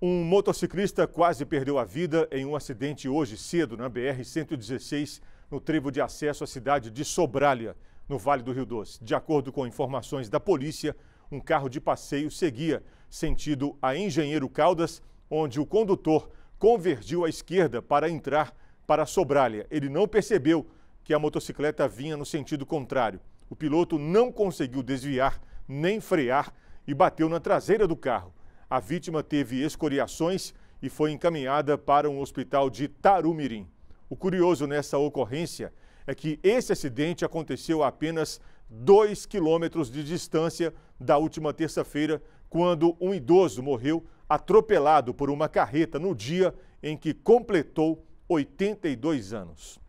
Um motociclista quase perdeu a vida em um acidente hoje cedo na BR-116, no trevo de acesso à cidade de Sobralha, no Vale do Rio Doce. De acordo com informações da polícia, um carro de passeio seguia sentido a Engenheiro Caldas, onde o condutor convergiu à esquerda para entrar para Sobralha. Ele não percebeu que a motocicleta vinha no sentido contrário. O piloto não conseguiu desviar nem frear e bateu na traseira do carro. A vítima teve escoriações e foi encaminhada para um hospital de Tarumirim. O curioso nessa ocorrência é que esse acidente aconteceu a apenas 2 quilômetros de distância da última terça-feira, quando um idoso morreu atropelado por uma carreta no dia em que completou 82 anos.